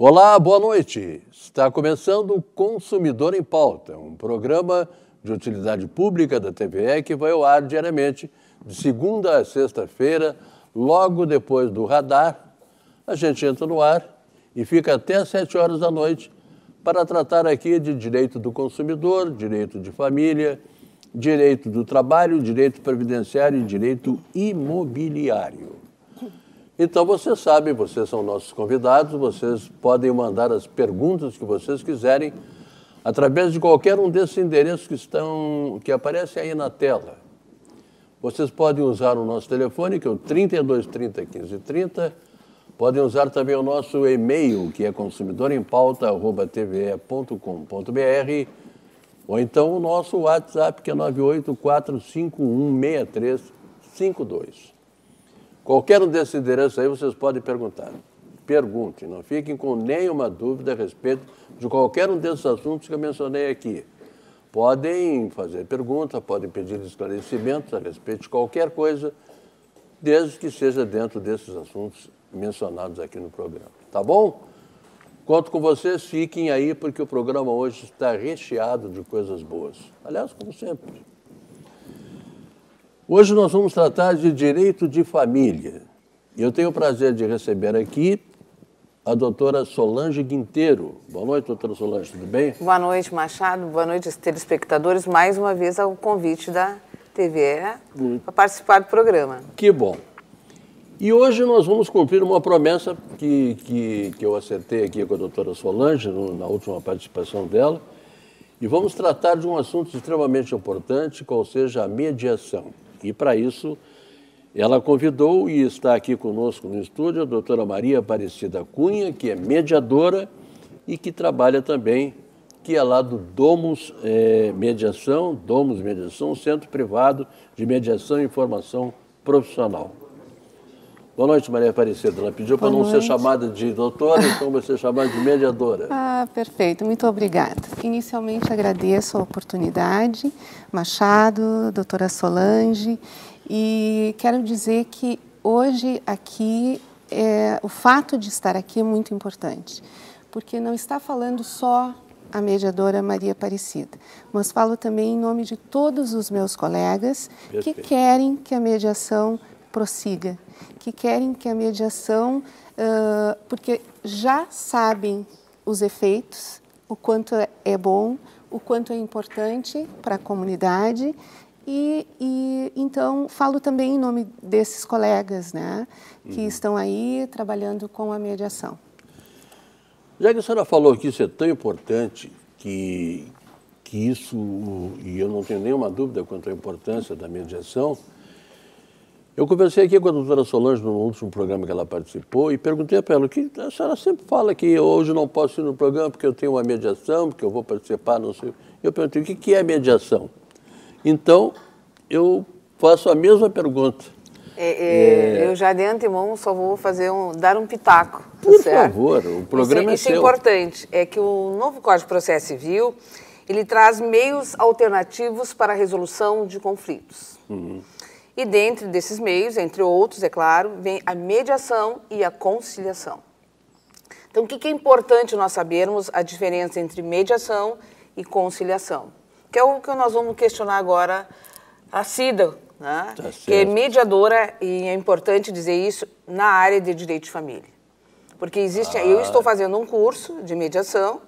Olá, boa noite. Está começando o Consumidor em Pauta, um programa de utilidade pública da TVE que vai ao ar diariamente, de segunda a sexta-feira, logo depois do radar. A gente entra no ar e fica até às sete horas da noite para tratar aqui de direito do consumidor, direito de família, direito do trabalho, direito previdenciário e direito imobiliário. Então vocês sabem, vocês são nossos convidados, vocês podem mandar as perguntas que vocês quiserem através de qualquer um desses endereços que estão que aparecem aí na tela. Vocês podem usar o nosso telefone, que é o 3230 1530. Podem usar também o nosso e-mail, que é consumidorempauta.tve.com.br, ou então o nosso WhatsApp, que é 984516352. Qualquer um desses endereços aí vocês podem perguntar. Pergunte, não fiquem com nenhuma dúvida a respeito de qualquer um desses assuntos que eu mencionei aqui. Podem fazer pergunta, podem pedir esclarecimentos a respeito de qualquer coisa, desde que seja dentro desses assuntos mencionados aqui no programa. Tá bom? Conto com vocês, fiquem aí, porque o programa hoje está recheado de coisas boas. Aliás, como sempre. Hoje nós vamos tratar de direito de família. Eu tenho o prazer de receber aqui a doutora Solange Guinteiro. Boa noite, doutora Solange, tudo bem? Boa noite, Machado. Boa noite, telespectadores. Mais uma vez, ao convite da TV hum. para participar do programa. Que bom. E hoje nós vamos cumprir uma promessa que, que, que eu acertei aqui com a doutora Solange no, na última participação dela. E vamos tratar de um assunto extremamente importante, qual seja a mediação. E para isso, ela convidou e está aqui conosco no estúdio a doutora Maria Aparecida Cunha, que é mediadora e que trabalha também, que é lá do Domus é, Mediação, Domus Mediação, Centro Privado de Mediação e Formação Profissional. Boa noite, Maria Aparecida. Ela pediu para não noite. ser chamada de doutora, então vai ser chamada de mediadora. Ah, perfeito. Muito obrigada. Inicialmente agradeço a oportunidade, Machado, doutora Solange, e quero dizer que hoje aqui, é, o fato de estar aqui é muito importante, porque não está falando só a mediadora Maria Aparecida, mas falo também em nome de todos os meus colegas Perfeito. que querem que a mediação prossiga, que querem que a mediação, uh, porque já sabem os efeitos, o quanto é, é bom, o quanto é importante para a comunidade. E, e, então falo também em nome desses colegas, né, que uhum. estão aí trabalhando com a mediação. Já que a senhora falou que isso é tão importante, que, que isso, e eu não tenho nenhuma dúvida quanto à importância da mediação, eu conversei aqui com a doutora Solange no último programa que ela participou e perguntei para ela que a senhora sempre fala que hoje não posso ir no programa porque eu tenho uma mediação, porque eu vou participar, não sei. Eu perguntei o que, é mediação. Então, eu faço a mesma pergunta. É, é, é... Eu já de antemão só vou fazer um, dar um pitaco. Tá Por certo? favor, o programa isso, é, é isso é importante, é que o novo Código de Processo Civil, ele traz meios alternativos para a resolução de conflitos. Uhum. E dentro desses meios, entre outros, é claro, vem a mediação e a conciliação. Então, o que é importante nós sabermos a diferença entre mediação e conciliação? Que é o que nós vamos questionar agora a Cida, né? tá que é mediadora, e é importante dizer isso, na área de direito de família. Porque existe, ah. eu estou fazendo um curso de mediação,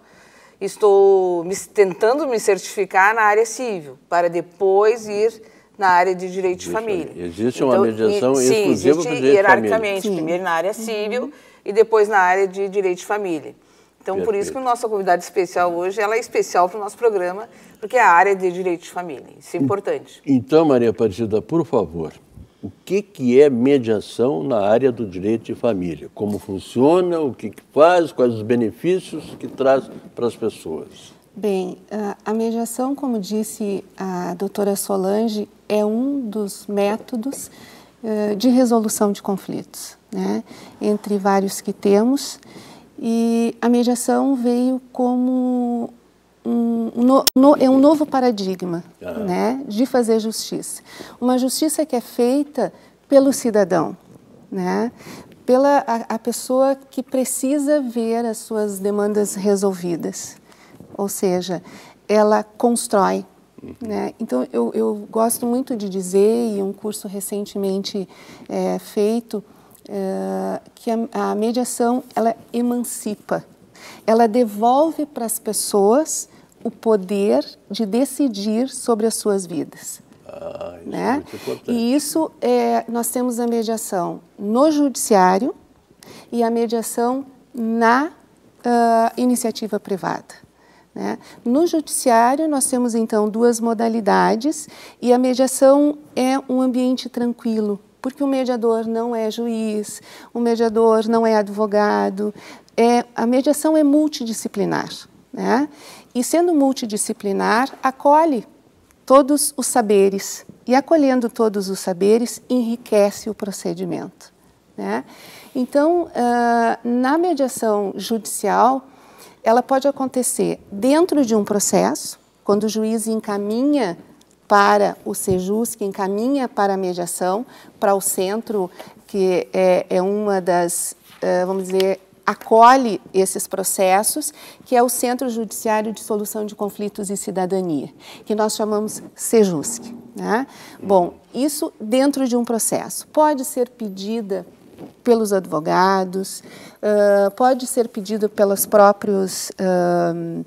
estou me, tentando me certificar na área civil, para depois ir na área de direito de família. Existe uma então, mediação e, sim, exclusiva para direito de família. Sim. primeiro na área civil uhum. e depois na área de direito de família. Então, Perfeito. por isso que a nossa convidada especial hoje ela é especial para o nosso programa, porque é a área de direito de família. Isso é importante. Então, Maria Aparecida, por favor, o que, que é mediação na área do direito de família? Como funciona, o que, que faz, quais os benefícios que traz para as pessoas? Bem, a mediação, como disse a doutora Solange, é um dos métodos eh, de resolução de conflitos, né? entre vários que temos. E a mediação veio como um, no, no, é um novo paradigma uhum. né? de fazer justiça. Uma justiça que é feita pelo cidadão, né? pela a, a pessoa que precisa ver as suas demandas resolvidas ou seja, ela constrói. Uhum. Né? Então, eu, eu, gosto muito de dizer, e um curso recentemente é, feito, é, que a, a mediação ela emancipa, ela devolve para as pessoas o poder de decidir sobre as suas vidas. Ah, isso é né? É e isso é, nós temos a mediação no judiciário e a mediação na uh, iniciativa privada. Né? No judiciário, nós temos então duas modalidades e a mediação é um ambiente tranquilo, porque o mediador não é juiz, o mediador não é advogado, é, a mediação é multidisciplinar. Né? E sendo multidisciplinar, acolhe todos os saberes e acolhendo todos os saberes, enriquece o procedimento. Né? Então, uh, na mediação judicial, ela pode acontecer dentro de um processo, quando o juiz encaminha para o SEJUS, que encaminha para a mediação, para o centro, que é, é uma das, eh, vamos dizer, acolhe esses processos, que é o Centro Judiciário de Solução de Conflitos e Cidadania, que nós chamamos SEJUSC. Né? Bom, isso dentro de um processo. Pode ser pedida pelos advogados, uh, pode ser pedido pelos próprios uh,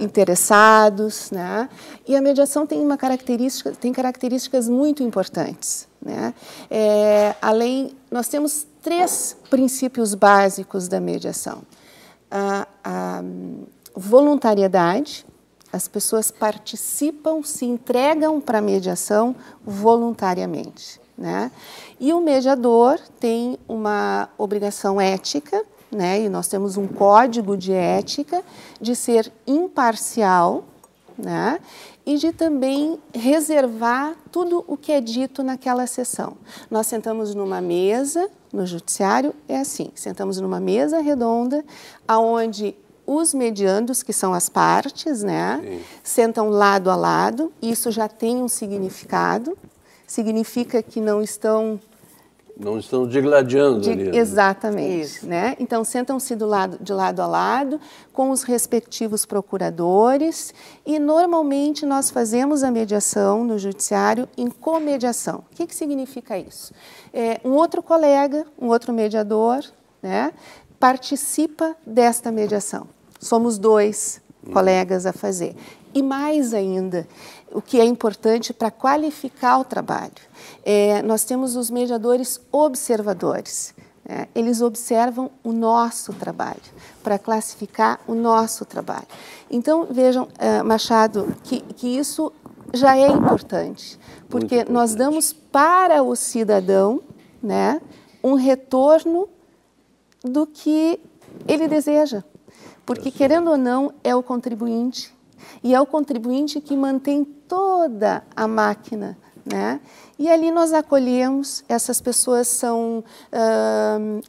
interessados, né? E a mediação tem uma característica, tem características muito importantes, né? É, além, nós temos três princípios básicos da mediação: a, a voluntariedade, as pessoas participam, se entregam para a mediação voluntariamente. Né? E o mediador tem uma obrigação ética, né? e nós temos um código de ética, de ser imparcial né? e de também reservar tudo o que é dito naquela sessão. Nós sentamos numa mesa, no judiciário é assim, sentamos numa mesa redonda, aonde os mediandos, que são as partes, né, sentam lado a lado, isso já tem um significado, significa que não estão não estão digladiando de, ali. Né? Exatamente. Isso. Né? Então, sentam-se lado, de lado a lado com os respectivos procuradores e, normalmente, nós fazemos a mediação no judiciário em comediação. O que, que significa isso? É, um outro colega, um outro mediador, né, participa desta mediação. Somos dois hum. colegas a fazer. E mais ainda, o que é importante para qualificar o trabalho, é, nós temos os mediadores observadores. Né? Eles observam o nosso trabalho, para classificar o nosso trabalho. Então, vejam, é, Machado, que, que isso já é importante, porque importante. nós damos para o cidadão né, um retorno do que ele deseja. Porque, querendo ou não, é o contribuinte e é o contribuinte que mantém toda a máquina. Né? E ali nós acolhemos, essas pessoas são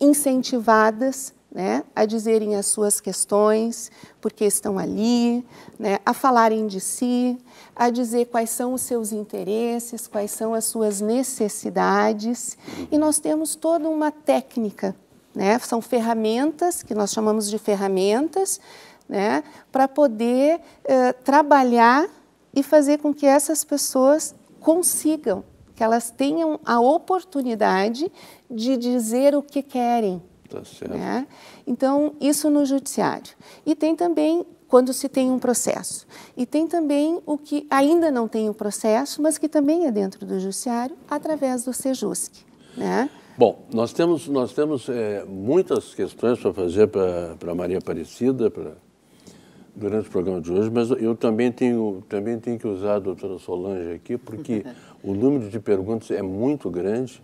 incentivadas né, a dizerem as suas questões, porque estão ali, né, a falarem de si, a dizer quais são os seus interesses, quais são as suas necessidades. E nós temos toda uma técnica, né, são ferramentas, que nós chamamos de ferramentas, né, para poder eh, trabalhar e fazer com que essas pessoas consigam, que elas tenham a oportunidade de dizer o que querem. Tá né? Então, isso no judiciário. E tem também quando se tem um processo. E tem também o que ainda não tem o um processo, mas que também é dentro do judiciário, através do Sejusc. Né? Bom, nós temos, nós temos é, muitas questões para fazer para Maria Aparecida, para durante o programa de hoje, mas eu também tenho, também tenho que usar a doutora Solange aqui, porque o número de perguntas é muito grande,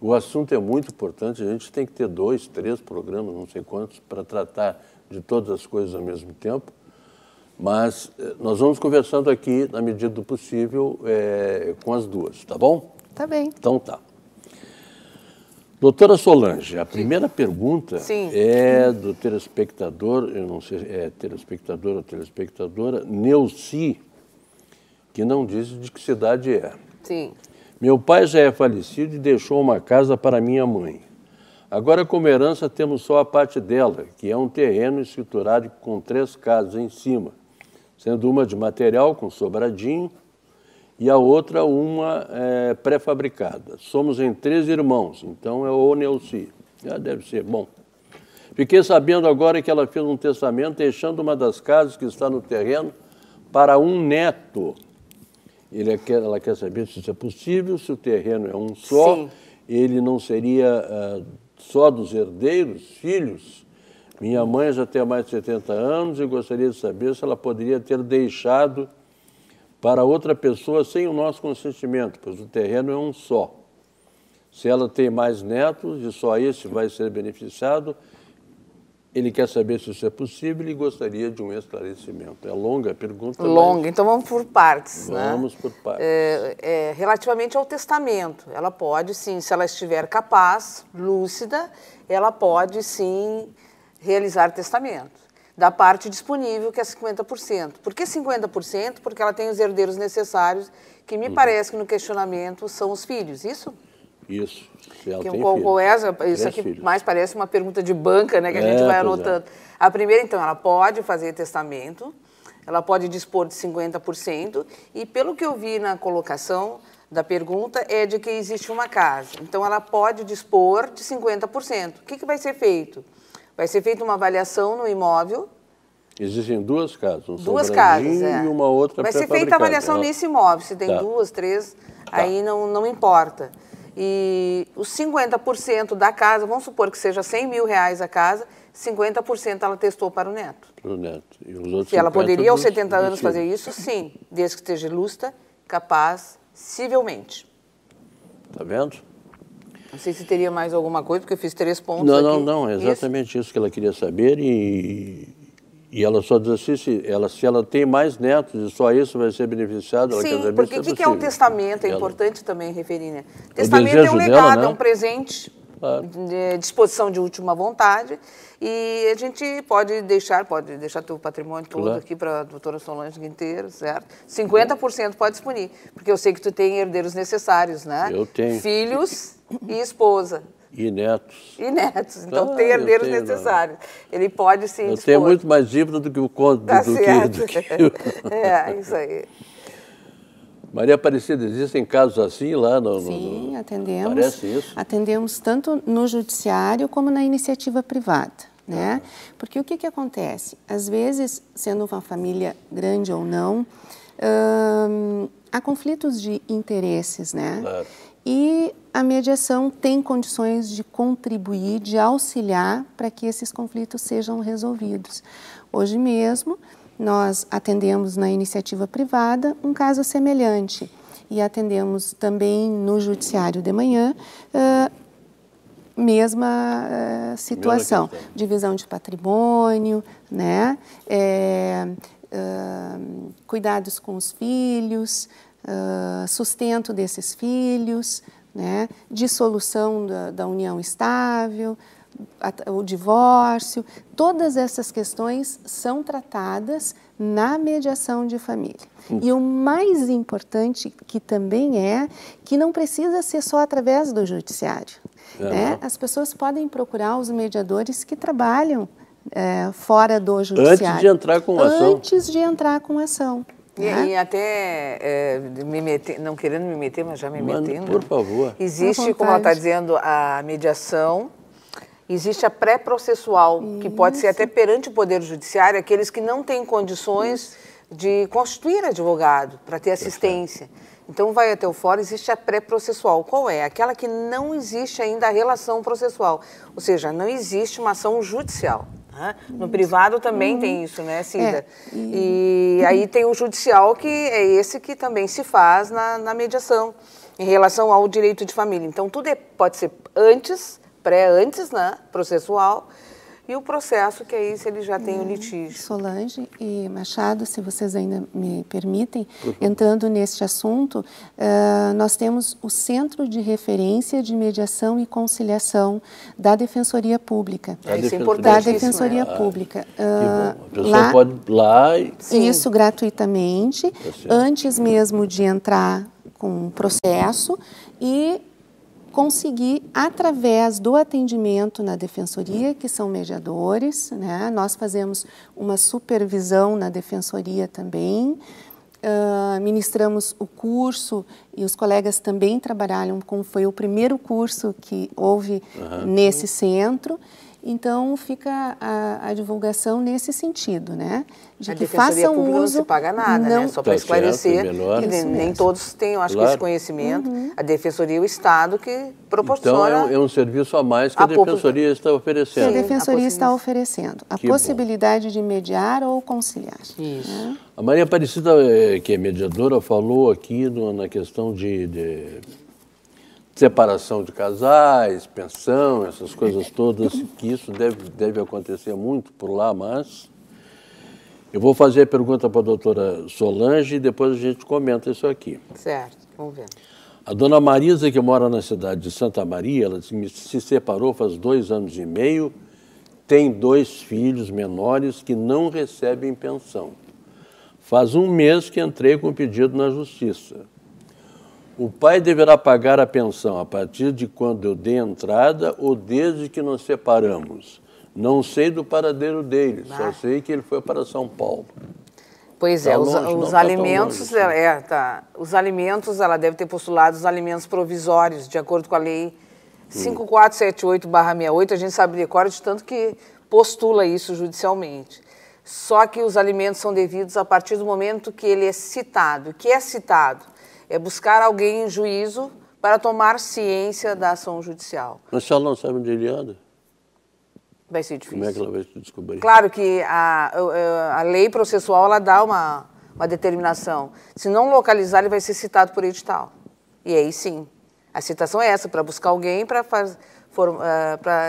o assunto é muito importante, a gente tem que ter dois, três programas, não sei quantos, para tratar de todas as coisas ao mesmo tempo. Mas eh, nós vamos conversando aqui, na medida do possível, é, com as duas, tá bom? Tá bem. Então tá. Doutora Solange, a primeira Sim. pergunta Sim. é do telespectador, eu não sei é telespectador ou telespectadora, Neuci, que não diz de que cidade é. Sim. Meu pai já é falecido e deixou uma casa para minha mãe. Agora, como herança, temos só a parte dela, que é um terreno estruturado com três casas em cima, sendo uma de material com sobradinho e a outra uma é, pré-fabricada. Somos em três irmãos, então é o Neuci. Já deve ser, bom. Fiquei sabendo agora que ela fez um testamento deixando uma das casas que está no terreno para um neto. Ele é quer, ela quer saber se isso é possível, se o terreno é um só, Sim. ele não seria uh, só dos herdeiros, filhos. Minha mãe já tem mais de 70 anos e gostaria de saber se ela poderia ter deixado para outra pessoa sem o nosso consentimento, pois o terreno é um só. Se ela tem mais netos e só esse vai ser beneficiado, ele quer saber se isso é possível e gostaria de um esclarecimento. É longa a pergunta. Longa, então vamos por partes. Né? Vamos né? por partes. É, é, relativamente ao testamento, ela pode sim, se ela estiver capaz, lúcida, ela pode sim realizar testamento da parte disponível, que é 50%. Por que 50%? Porque ela tem os herdeiros necessários, que me uhum. parece que no questionamento são os filhos, isso? Isso. ela que, tem qual, qual é essa, isso aqui filhos. mais parece uma pergunta de banca, né, que a é, gente vai é. anotando. É. A primeira, então, ela pode fazer testamento, ela pode dispor de 50%, e pelo que eu vi na colocação da pergunta, é de que existe uma casa. Então, ela pode dispor de 50%. O que, que vai ser feito? Vai ser feita uma avaliação no imóvel. Existem duas casas, um duas casas, é. e uma outra Vai ser feita a avaliação né? nesse imóvel, se tem tá. duas, três, tá. aí não, não importa. E os 50% da casa, vamos supor que seja 100 mil reais a casa, 50% ela testou para o neto. Para o neto. E os outros se ela poderia aos 70 anos fazer isso, sim, desde que esteja ilustra, capaz, civilmente. Está vendo? Não sei se teria mais alguma coisa, porque eu fiz três pontos. Não, aqui. não, não, é exatamente isso? isso que ela queria saber e, e ela só diz assim, se ela, se ela tem mais netos e só isso vai ser beneficiado, ela Sim, quer saber porque é o que, que, é um testamento? É ela... importante também referir, né? Testamento é um legado, dela, né? é um presente, de disposição de última vontade. E a gente pode deixar, pode deixar teu patrimônio todo claro. aqui para a doutora Solange inteiro, certo? 50% pode disponir porque eu sei que tu tem herdeiros necessários, né? Eu tenho. Filhos e esposa. E netos. E netos. Então ah, tem herdeiros tenho, necessários. Não. Ele pode sim. Eu dispor. tenho muito mais dívida do que o conto. Tá do Que, do que... é, isso aí. Maria Aparecida, existem casos assim lá no. Sim, no, no... atendemos. Parece isso. Atendemos tanto no judiciário como na iniciativa privada. Né? Porque o que, que acontece? Às vezes, sendo uma família grande ou não, hum, há conflitos de interesses, né? Claro. E a mediação tem condições de contribuir, de auxiliar para que esses conflitos sejam resolvidos. Hoje mesmo, nós atendemos na iniciativa privada um caso semelhante e atendemos também no judiciário de manhã uh, mesma uh, situação divisão de patrimônio né é, uh, cuidados com os filhos ah, sustento desses filhos, né, dissolução da, da união estável, a, o divórcio, todas essas questões são tratadas na mediação de família. Hum. E o mais importante que também é que não precisa ser só através do judiciário. Uhum. Né? As pessoas podem procurar os mediadores que trabalham é, fora do judiciário. Antes de entrar com ação. Antes de entrar com ação. E, é? e até, é, me meter, não querendo me meter, mas já me Mano, metendo. Por favor. Existe, como ela está dizendo, a mediação, existe a pré-processual, que pode ser até perante o Poder Judiciário, aqueles que não têm condições Isso. de constituir advogado para ter assistência. Perfeito. Então, vai até o fórum, existe a pré-processual. Qual é? Aquela que não existe ainda a relação processual. Ou seja, não existe uma ação judicial. No privado também uhum. tem isso, né, uhum. Cida? É. E... e... aí tem o judicial, que é esse que também se faz na, na mediação em relação ao direito de família. Então, tudo é, pode ser antes, pré-antes, né, processual, e o processo, que é isso ele já tem o um uhum. litígio. Solange e Machado, se vocês ainda me permitem, entrando neste assunto, uh, nós temos o Centro de Referência de Mediação e Conciliação da Defensoria Pública. É, isso é importante. Da Defensoria né? Pública. Uh, a lá, pode ir lá e... Sim. Isso gratuitamente, tá antes mesmo de entrar com o processo e conseguir, através do atendimento na defensoria, que são mediadores, né? nós fazemos uma supervisão na defensoria também, uh, ministramos o curso e os colegas também trabalharam, como foi o primeiro curso que houve uhum. nesse centro. Então fica a, a divulgação nesse sentido, né? De a que façam uso, não se paga nada, né? não, né? Só tá, para esclarecer, que nem, nem todos têm, acho claro. que esse conhecimento. Uhum. A defensoria e o Estado que proporciona. Então é, é um, serviço a mais que a, a defensoria está oferecendo. Sim, a defensoria a está oferecendo a que possibilidade bom. de mediar ou conciliar. Né? Isso. Né? A Maria Aparecida, eh, que é mediadora, falou aqui no, na questão de, de separação de casais, pensão, essas coisas todas, que isso deve, deve acontecer muito por lá, mas eu vou fazer a pergunta para a doutora Solange e depois a gente comenta isso aqui. Certo, vamos ver. A dona Marisa, que mora na cidade de Santa Maria, ela se separou faz dois anos e meio, tem dois filhos menores que não recebem pensão. Faz um mês que entrei com o pedido na justiça. O pai deverá pagar a pensão a partir de quando eu dei entrada ou desde que nos separamos. Não sei do paradeiro dele, só sei que ele foi para São Paulo. Pois tá é, longe, os, os tá alimentos, tá longe, é, é, tá. Os alimentos, ela deve ter postulado os alimentos provisórios, de acordo com a lei 5478-68, hum. a gente sabe de cor de tanto que postula isso judicialmente. Só que os alimentos são devidos a partir do momento que ele é citado. O que é citado? é buscar alguém em juízo para tomar ciência da ação judicial. Mas se ela não sabe onde ele anda? Vai ser difícil. Como é que ela vai descobrir? Claro que a, a, a lei processual ela dá uma, uma determinação. Se não localizar, ele vai ser citado por edital. E aí sim. A citação é essa, para buscar alguém para uh,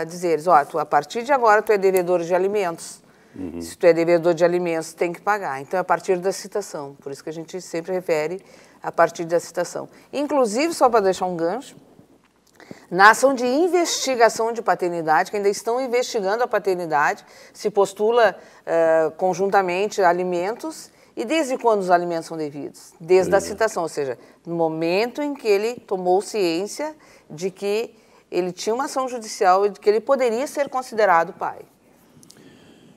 eh, dizer, ó, oh, a partir de agora tu é devedor de alimentos. Uhum. Se tu é devedor de alimentos, tem que pagar. Então, é a partir da citação. Por isso que a gente sempre refere a partir da citação. Inclusive, só para deixar um gancho, na ação de investigação de paternidade, que ainda estão investigando a paternidade, se postula uh, conjuntamente alimentos e desde quando os alimentos são devidos? Desde a citação, ou seja, no momento em que ele tomou ciência de que ele tinha uma ação judicial e de que ele poderia ser considerado pai.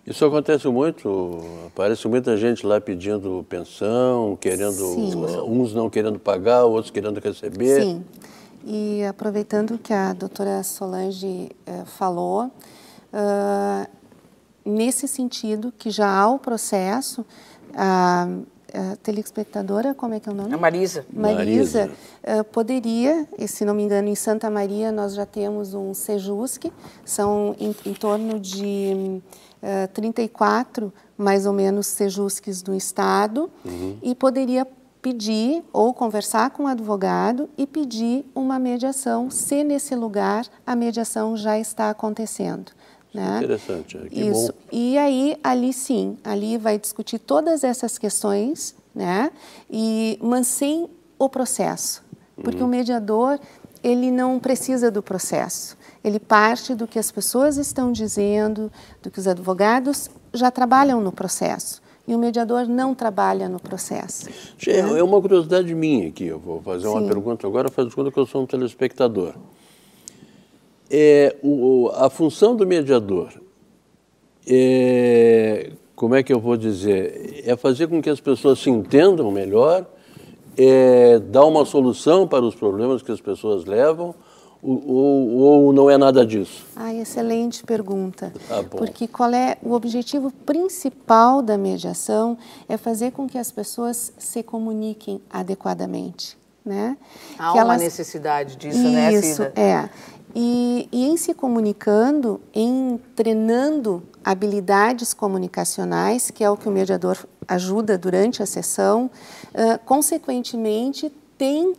Isso acontece muito, aparece muita gente lá pedindo pensão, querendo, Sim. uns não querendo pagar, outros querendo receber. Sim, e aproveitando que a doutora Solange eh, falou, uh, nesse sentido que já há o processo, a, a telespectadora, como é que é o nome? A Marisa. Marisa, Marisa. Uh, poderia, e, se não me engano, em Santa Maria nós já temos um sejusque, são em, em torno de... 34, eh, mais ou menos, sejusques do Estado uhum. e poderia pedir ou conversar com o um advogado e pedir uma mediação, se nesse lugar a mediação já está acontecendo. Né? É interessante, é, que Isso. Bom. E aí, ali sim, ali vai discutir todas essas questões, né? E, mas sem o processo. Porque uhum. o mediador, ele não precisa do processo. Ele parte do que as pessoas estão dizendo, do que os advogados já trabalham no processo. E o mediador não trabalha no processo. Gê, né? É uma curiosidade minha aqui. Eu vou fazer Sim. uma pergunta agora, faz conta que eu sou um telespectador. É, o, a função do mediador é, como é que eu vou dizer? É fazer com que as pessoas se entendam melhor é, dá uma solução para os problemas que as pessoas levam ou, ou não é nada disso? Ah, excelente pergunta. Tá Porque qual é o objetivo principal da mediação é fazer com que as pessoas se comuniquem adequadamente. Né? Há que uma elas... necessidade disso, né, Isso, né, Cida? é. E, e, em se comunicando, em treinando habilidades comunicacionais, que é o que o mediador ajuda durante a sessão, uh, consequentemente tem uh,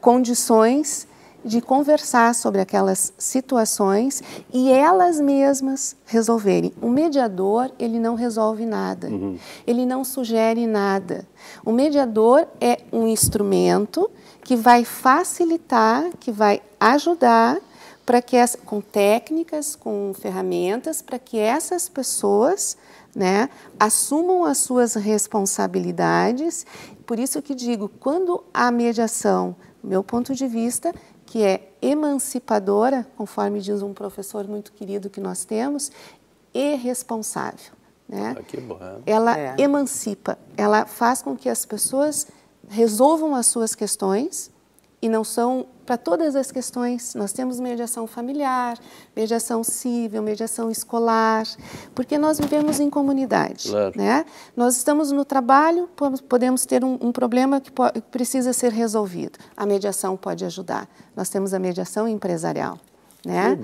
condições de conversar sobre aquelas situações e elas mesmas resolverem. O mediador, ele não resolve nada, uhum. ele não sugere nada. O mediador é um instrumento que vai facilitar, que vai ajudar para que com técnicas, com ferramentas, para que essas pessoas né, assumam as suas responsabilidades. Por isso que digo, quando a mediação, meu ponto de vista, que é emancipadora, conforme diz um professor muito querido que nós temos, e responsável. Né? Ah, que bom. Ela é. emancipa, ela faz com que as pessoas resolvam as suas questões, e não são para todas as questões. Nós temos mediação familiar, mediação civil, mediação escolar, porque nós vivemos em comunidade. Claro. Né? Nós estamos no trabalho, podemos ter um, um problema que, precisa ser resolvido. A mediação pode ajudar. Nós temos a mediação empresarial. Né?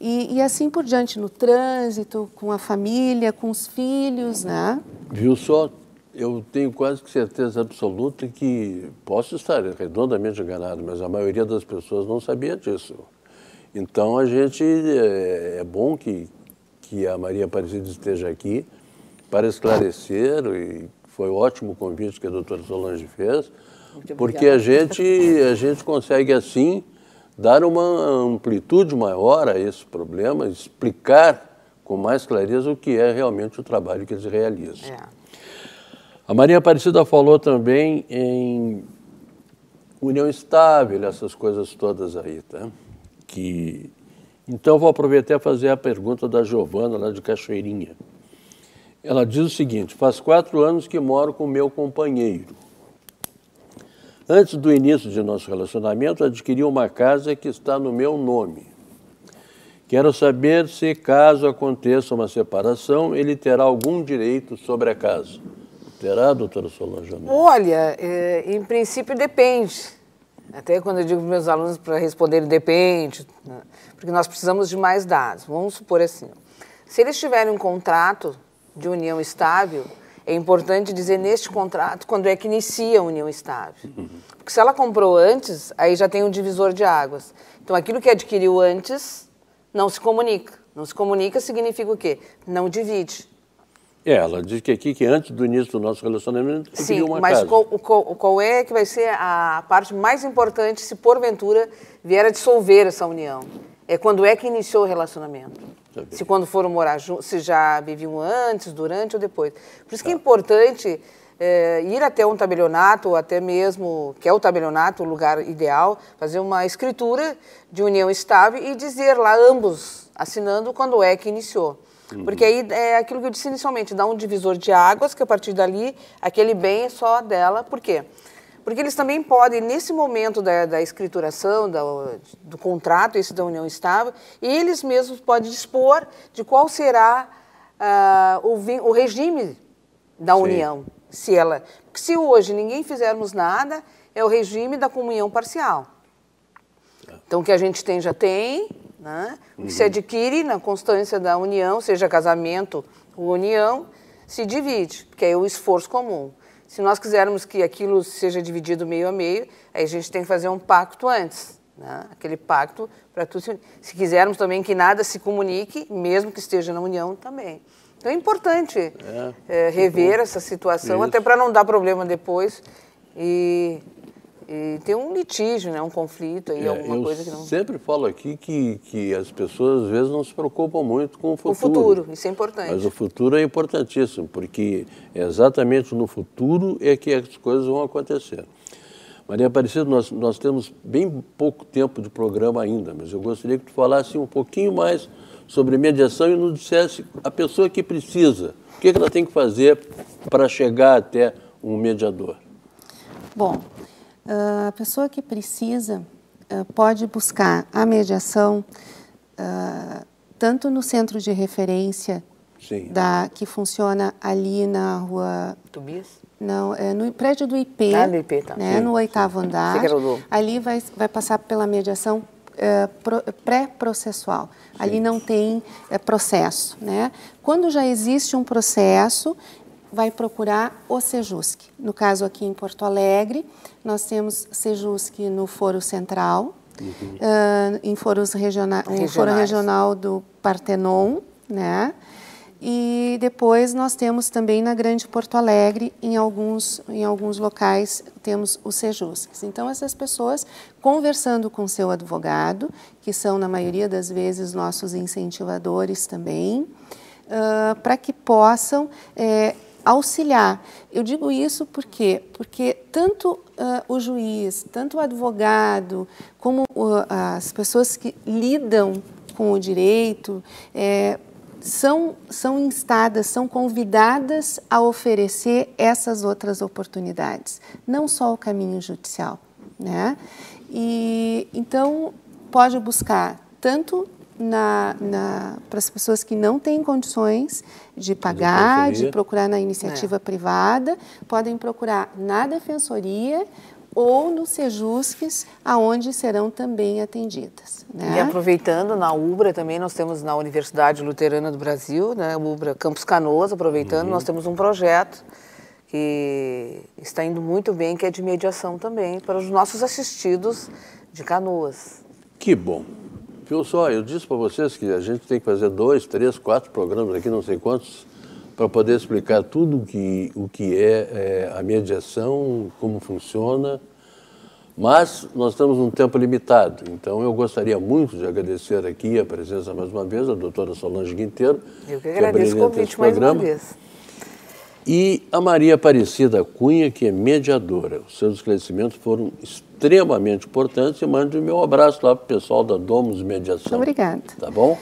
E, e, assim por diante, no trânsito, com a família, com os filhos, né? Viu só? Eu tenho quase que certeza absoluta que posso estar redondamente enganado, mas a maioria das pessoas não sabia disso. Então a gente eh, é, bom que que a Maria Aparecida esteja aqui para esclarecer e foi ótimo o convite que a doutora Solange fez, porque a gente a gente consegue assim dar uma amplitude maior a esse problema, explicar com mais clareza o que é realmente o trabalho que eles realizam. É. A Maria Aparecida falou também em união estável, essas coisas todas aí, tá? Que então vou aproveitar e fazer a pergunta da Giovana lá de Cachoeirinha. Ela diz o seguinte: faz quatro anos que moro com meu companheiro. Antes do início de nosso relacionamento, adquiri uma casa que está no meu nome. Quero saber se, caso aconteça uma separação, ele terá algum direito sobre a casa terá, doutora Solange? Olha, é, em princípio depende. Até quando eu digo para meus alunos para responder, depende, né? porque nós precisamos de mais dados. Vamos supor assim, se eles tiverem um contrato de união estável, é importante dizer neste contrato quando é que inicia a união estável. Porque se ela comprou antes, aí já tem um divisor de águas. Então aquilo que adquiriu antes não se comunica. Não se comunica significa o quê? Não divide. É, ela diz que aqui que antes do início do nosso relacionamento Sim, uma mas casa. Qual, qual, qual é que vai ser a parte mais importante se porventura vier a dissolver essa união? É quando é que iniciou o relacionamento? Se quando foram morar juntos, se já viviam antes, durante ou depois. Por isso tá. que é tá. importante é, ir até um tabelionato, ou até mesmo, que é o tabelionato, o lugar ideal, fazer uma escritura de união estável e dizer lá ambos assinando quando é que iniciou. Porque aí é aquilo que eu disse inicialmente, dá um divisor de águas, que a partir dali, aquele bem é só dela. Por quê? Porque eles também podem, nesse momento da, da escrituração, da, do contrato, esse da união estável, eles mesmos podem dispor de qual será uh, o, o, regime da Sim. união. Se ela, porque se hoje ninguém fizermos nada, é o regime da comunhão parcial. Tá. Então, o que a gente tem, já tem, né? O que uhum. se adquire na constância da união, seja casamento ou união, se divide, porque é o esforço comum. Se nós quisermos que aquilo seja dividido meio a meio, aí a gente tem que fazer um pacto antes. Né? Aquele pacto para tudo. Se, se quisermos também que nada se comunique, mesmo que esteja na união também. Então é importante é. É, rever uhum. essa situação, Isso. até para não dar problema depois. E e tem um litígio, né? um conflito aí, é, alguma coisa que não. Sempre falo aqui que, que as pessoas às vezes não se preocupam muito com o futuro. O futuro, isso é importante. Mas o futuro é importantíssimo, porque é exatamente no futuro é que as coisas vão acontecer. Maria Aparecida, nós, nós temos bem pouco tempo de programa ainda, mas eu gostaria que tu falasse um pouquinho mais sobre mediação e nos dissesse a pessoa que precisa, o que é ela tem que fazer para chegar até um mediador. Bom, Uh, a pessoa que precisa uh, pode buscar a mediação uh, tanto no centro de referência Sim. da que funciona ali na rua Tobias não é no prédio do IP, ah, do IP tá. né, no oitavo andar ali vai vai passar pela mediação é, pré-processual. Ali não tem é, processo. Né? Quando já existe um processo, vai procurar o Sejusc. No caso aqui em Porto Alegre, nós temos Sejusc no Foro Central, uhum. uh, em foros regiona Um foro regional do Partenon, né? E depois nós temos também na Grande Porto Alegre, em alguns, em alguns locais, temos os Sejusques. Então, essas pessoas conversando com seu advogado, que são, na maioria das vezes, nossos incentivadores também, uh, para que possam é, auxiliar. Eu digo isso porque porque tanto uh, o juiz, tanto o advogado, como uh, as pessoas que lidam com o direito é, são são instadas, são convidadas a oferecer essas outras oportunidades, não só o caminho judicial, né? E então pode buscar tanto para as pessoas que não têm condições de pagar, de procurar na iniciativa é. privada, podem procurar na defensoria ou no Sejusques, aonde serão também atendidas. Né? E aproveitando, na UBRA também, nós temos na Universidade Luterana do Brasil, né, UBRA Campus Canoas, aproveitando, uhum. nós temos um projeto que está indo muito bem, que é de mediação também, para os nossos assistidos de Canoas. Que bom. Eu só, eu disse para vocês que a gente tem que fazer dois, três, quatro programas aqui, não sei quantos, para poder explicar tudo que, o que é, é a mediação, como funciona. Mas nós temos um tempo limitado, então eu gostaria muito de agradecer aqui a presença mais uma vez da doutora Solange Quinteiro. Eu que é agradeço que o convite mais uma vez e a Maria Aparecida Cunha, que é mediadora. Os seus esclarecimentos foram extremamente importantes e mande o meu abraço lá para o pessoal da Domus Mediação. Obrigada. Tá bom?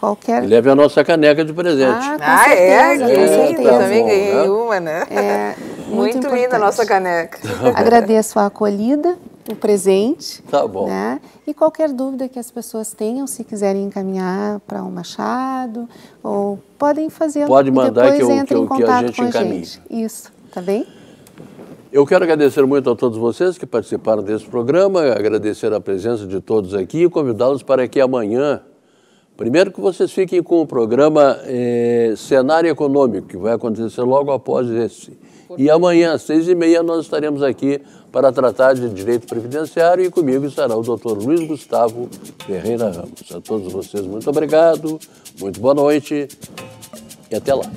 Qualquer... E leve a nossa caneca de presente. Ah, ah certeza, é? certeza, eu também tá bom, né? ganhei né? uma, né? É, muito, muito linda a nossa caneca. Agradeço a acolhida o presente. Tá bom. Né? E qualquer dúvida que as pessoas tenham, se quiserem encaminhar para o um Machado, ou podem fazer. Pode mandar que, eu, que, eu, que a gente encaminhe. Gente. Isso, tá bem? Eu quero agradecer muito a todos vocês que participaram desse programa, agradecer a presença de todos aqui e convidá-los para que amanhã, primeiro que vocês fiquem com o programa eh, Cenário Econômico, que vai acontecer logo após esse. E amanhã, às seis e meia, nós estaremos aqui para tratar de direito previdenciário e comigo estará o doutor Luiz Gustavo Ferreira Ramos. A todos vocês, muito obrigado, muito boa noite e até lá.